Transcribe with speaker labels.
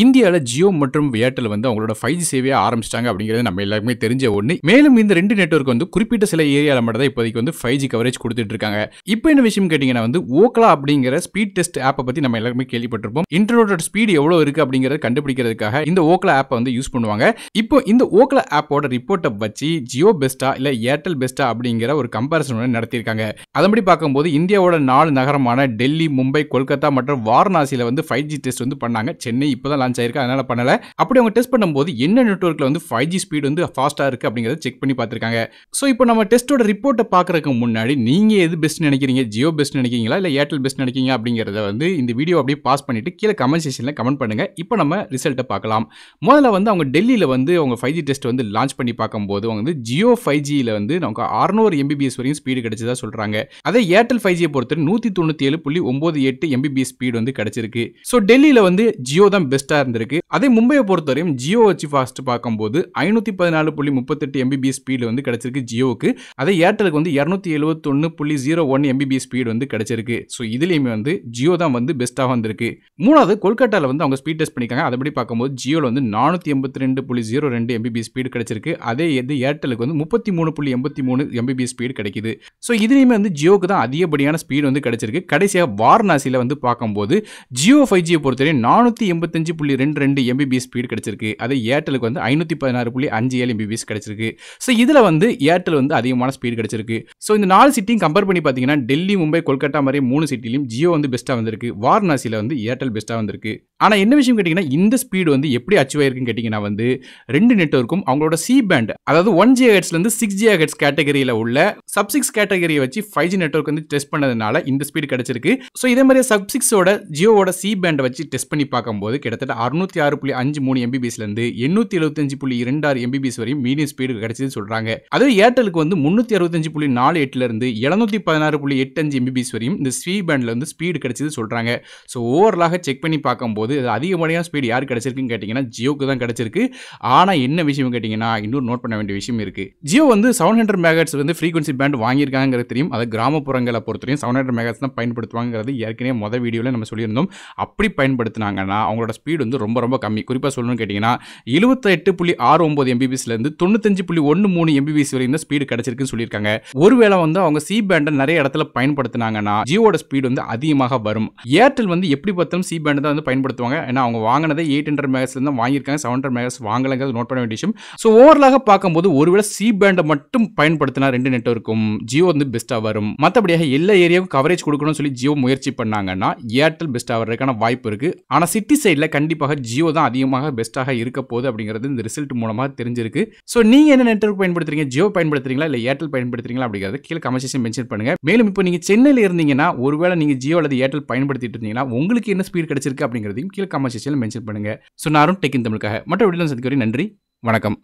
Speaker 1: இந்தியாவில் ஜியோ மற்றும் ஏர்டெல் வந்து அவங்களோட ஃபைவ் ஜி சேவையை ஆரம்பிச்சிட்டாங்க அப்படிங்கிறது நம்ம எல்லாருமே தெரிஞ்ச ஒன்று மேலும் இந்த ரெண்டு நெட்ஒர்க் வந்து குறிப்பிட்ட சில ஏரியாவில் மட்டும் தான் இப்போதைக்கு வந்து ஃபைவ் ஜி கவரேஜ் கொடுத்துட்டு இருக்காங்க இப்போ என்ன விஷயம் கேட்டிங்கன்னா வந்து ஓக்லா அப்படிங்கிற ஸ்பீட் டெஸ்ட் ஆப்பை பற்றி நம்ம எல்லாருமே கேள்விப்பட்டிருப்போம் இன்டர்நெட்டோட ஸ்பீடு எவ்வளோ இருக்கு அப்படிங்கிறத கண்டுபிடிக்கிறதுக்காக இந்த ஓக்லா ஆப்பை வந்து யூஸ் பண்ணுவாங்க இப்போ இந்த ஓக்லா ஆப்போட ரிப்போர்ட்டை வச்சு ஜியோ பெஸ்ட்டா இல்லை ஏர்டெல் பெஸ்ட்டா அப்படிங்கிற ஒரு கம்பேரிசன் நடத்தியிருக்காங்க அதன்படி பார்க்கும்போது இந்தியாவோட நாலு நகரமான டெல்லி மும்பை கொல்கத்தா மற்றும் வாரணாசியில் வந்து ஃபைவ் ஜி டெஸ்ட் வந்து பண்ணாங்க சென்னை இப்போ லான்ச் ஆயிருக்கு அதனால பண்ணல அப்படி அவங்க டெஸ்ட் பண்ணும்போது என்ன நெட்ஒர்க்ல வந்து ஃபைவ் ஜி ஸ்பீடு வந்து ஃபாஸ்டா இருக்கு அப்படிங்கிறத செக் பண்ணி பார்த்திருக்காங்க ஸோ இப்போ நம்ம டெஸ்டோட ரிப்போர்ட்டை பார்க்குறதுக்கு முன்னாடி நீங்க எது பெஸ்ட் நினைக்கிறீங்க ஜியோ பெஸ்ட் நினைக்கிறீங்களா இல்லை ஏர்டெல் பெஸ்ட் நினைக்கிறீங்க அப்படிங்கறத வந்து இந்த வீடியோ அப்படியே பாஸ் பண்ணிட்டு கீழே கமெண்ட் செக்ஷன்ல கமெண்ட் பண்ணுங்க இப்போ நம்ம ரிசல்ட்டை பார்க்கலாம் முதல்ல வந்து அவங்க டெல்லியில் வந்து அவங்க ஃபைவ் ஜி டெஸ்ட் வந்து லான்ச் பண்ணி பார்க்கும்போது அவங்க வந்து ஜியோ ஃபைவ் ஜியில வந்து நமக்கு அறுநூறு எம்பிபிஎஸ் வரையும் ஸ்பீடு கிடைச்சதா சொல்றாங்க அதே ஏர்டெல் ஃபைவ் ஜியை பொறுத்தவரை நூத்தி தொண்ணூத்தி ஏழு புள்ளி ஒன்பது எட்டு எம்பிபிஎஸ் ஸ்பீடு வந்து கிடைச்சிருக்கு ஸோ டெல்லியில் வந்து ஜியோ தான் பெஸ்ட் ஃபாஸ்ட்டாக இருந்திருக்கு அதே மும்பையை பொறுத்தவரையும் ஜியோ வச்சு ஃபாஸ்ட் பார்க்கும்போது ஐநூற்றி பதினாலு புள்ளி முப்பத்தெட்டு எம்பிபி ஸ்பீடு வந்து கிடச்சிருக்கு ஜியோவுக்கு அதே ஏர்டெலுக்கு வந்து இரநூத்தி எழுபத்தொன்னு புள்ளி ஜீரோ ஒன் எம்பிபி ஸ்பீடு வந்து கிடச்சிருக்கு ஸோ இதுலேயுமே வந்து ஜியோ தான் வந்து பெஸ்ட்டாக வந்திருக்கு மூணாவது கொல்கட்டாவில் வந்து அவங்க ஸ்பீட் டெஸ்ட் பண்ணிக்காங்க அதைப்படி பார்க்கும்போது ஜியோவில் வந்து நானூற்றி எண்பத்தி ரெண்டு புள்ளி ஜீரோ ரெண்டு எம்பிபி ஸ்பீடு கிடச்சிருக்கு அதே இது ஏர்டெலுக்கு வந்து முப்பத்தி மூணு புள்ளி எண்பத்தி மூணு எம்பிபி ஸ்பீடு கிடைக்குது ஸோ இதுலேயுமே வந்து ஜியோவுக்கு தான் அதிகப்படியான ஸ்பீடு வந்து கிடச்சிருக்கு கடைசியாக வாரணாசியில் வந்து பார்க்கும்போது ஜியோ ஃபைவ் ஜியை பொறுத்தவரை நானூற்றி எண்பத்தஞ்சு புள்ளி ரெண்டு ரெண்டு எம்பிபி ஸ்பீடு கிடச்சிருக்கு அதே ஏர்டெலுக்கு வந்து ஐநூற்றி பதினாறு புள்ளி அஞ்சு ஏழு எம்பிபிஎஸ் கிடச்சிருக்கு ஸோ இதில் வந்து ஏர்டெல் வந்து அதிகமான ஸ்பீடு கிடச்சிருக்கு ஸோ இந்த நாலு சிட்டியும் கம்பேர் பண்ணி பார்த்தீங்கன்னா டெல்லி மும்பை கொல்கட்டா மாதிரி மூணு சிட்டிலையும் ஜியோ வந்து பெஸ்ட்டாக வந்திருக்கு வாரணாசியில் வந்து ஏர்டெல் பெஸ்ட்டாக வந்திருக்கு ஆனால் என்ன விஷயம் கேட்டிங்கன்னா இந்த ஸ்பீடு வந்து எப்படி அச்சீவ் ஆயிருக்குன்னு கேட்டிங்கன்னா வந்து ரெண்டு நெட்ஒர்க்கும் அவங்களோட சி பேண்ட் அதாவது ஒன் ஜி ஹெட்ஸ்லேருந்து சிக்ஸ் ஜி ஹெட்ஸ் கேட்டகரியில் உள்ள சப் சிக்ஸ் கேட்டகரியை வச்சு ஃபைவ் ஜி நெட்ஒர்க் வந்து டெஸ்ட் பண்ணதுனால இந்த ஸ்பீடு கிடச்சிருக்கு ஸோ இதே மாதிரி சப் சிக்ஸோட ஜியோவோட சி பேண்டை வச்சு டெஸ்ட் பண்ணி பார்க்கும்போது கிட்டத்தட்ட அறுநூத்தி ஆறு புள்ளி அஞ்சு மூணு எம்பிபிஎஸ்லேருந்து எண்ணூற்றி எழுபத்தஞ்சு புள்ளி ஆறு எம்பிபிஎஸ் வரையும் மீடியம் ஸ்பீடு கிடச்சிது சொல்கிறாங்க அதே ஏர்டெலுக்கு வந்து முந்நூற்றி அறுபத்தஞ்சு புள்ளி நாலு எட்டுலேருந்து எழுநூத்தி பதினாறு புள்ளி எட்டு அஞ்சு எம்பிபிஎஸ் வரையும் இந்த சி பேண்டில் வந்து ஸ்பீடு கிடச்சிது சொல்கிறாங்க ஸோ ஓவரலாக செக் பண்ணி பார்க்கும்போது போது அதாவது அதிகப்படியாக ஸ்பீடு யார் கிடச்சிருக்குன்னு கேட்டிங்கன்னா ஜியோக்கு தான் கிடச்சிருக்கு ஆனால் என்ன விஷயம் கேட்டிங்கன்னா இன்னொரு நோட் பண்ண வேண்டிய விஷயம் இருக்குது ஜியோ வந்து செவன் ஹண்ட்ரட் மெகாட்ஸ் வந்து ஃப்ரீக்வன்சி பேண்ட் வாங்கியிருக்காங்கிறது தெரியும் அது கிராமப்புறங்களை பொறுத்தவரையும் செவன் ஹண்ட்ரட் மெகாட்ஸ் தான் பயன்படுத்துவாங்கிறது ஏற்கனவே மொதல் வீடியோவில் நம்ம சொல்லியிருந்தோம் அப்படி பயன்படுத்தினாங்கன்னா அவங்களோட ஸ்பீடு வந்து ரொம்ப ரொம்ப கம்மி குறிப்பாக சொல்லணும்னு கேட்டிங்கன்னா எழுபத்தெட்டு புள்ளி ஆறு ஒம்பது எம்பிபிஎஸ்லேருந்து தொண்ணூத்தஞ்சு புள்ளி ஒன்று மூணு எம்பிபிஎஸ் வரையும் தான் ஸ்பீடு கிடச்சிருக்குன்னு சொல்லியிருக்காங்க ஒருவேளை வந்து அவங்க சி பேண்டை நிறைய இடத்துல பயன்படுத்தினாங்கன்னா ஜியோட ஸ்பீடு வந்து அதிகமாக வரும் ஏர்டெல் வந்து எப்படி பார்த்தாலும் சி பேண்டை தான் வந்து பயன்படுத்த பயன்படுத்துவாங்க ஏன்னா அவங்க வாங்கினதை எயிட் ஹண்ட்ரட் மெகாஸ்லேருந்து வாங்கியிருக்காங்க செவன் ஹண்ட்ரட் மெகாஸ் வாங்கலைங்கிறது நோட் பண்ண வேண்டிய விஷயம் ஸோ ஓவரலாக பார்க்கும்போது ஒருவேளை சி பேண்டை மட்டும் பயன்படுத்தினா ரெண்டு நெட்ஒர்க்கும் ஜியோ வந்து பெஸ்ட்டாக வரும் மற்றபடியாக எல்லா ஏரியாவும் கவரேஜ் கொடுக்கணும்னு சொல்லி ஜியோ முயற்சி பண்ணாங்கன்னா ஏர்டெல் பெஸ்ட்டாக வர்றதுக்கான வாய்ப்பு இருக்குது ஆனால் சிட்டி சைடில் கண்டிப்பாக ஜியோ தான் அதிகமாக பெஸ்ட்டாக இருக்க போகுது அப்படிங்கிறது இந்த ரிசல்ட் மூலமாக தெரிஞ்சிருக்கு ஸோ நீங்கள் என்ன நெட்ஒர்க் பயன்படுத்துறீங்க ஜியோ பயன்படுத்துறீங்களா இல்லை ஏர்டெல் பயன்படுத்துறீங்களா அப்படிங்கிறது கீழே கமெண்ட் மென்ஷன் பண்ணுங்கள் மேலும் இப்போ நீங்கள் சென்னையில் இருந்தீங்கன்னா ஒருவேளை நீங்கள் ஜியோ அல்லது ஏர்டெல் பயன்படுத்திட்டு இருந்தீங்கன்னா உங்களுக்கு என்ன ஸ்பீட் கிடைச்சிருக்கு அப்படிங்கிறது அப்படியும் கீழே கமெண்ட் செக்ஷனில் மென்ஷன் பண்ணுங்கள் ஸோ நான் அருண் டெக்கின் தமிழுக்காக மற்ற வீடியோ சந்திக்கிறேன் நன்றி வணக்கம்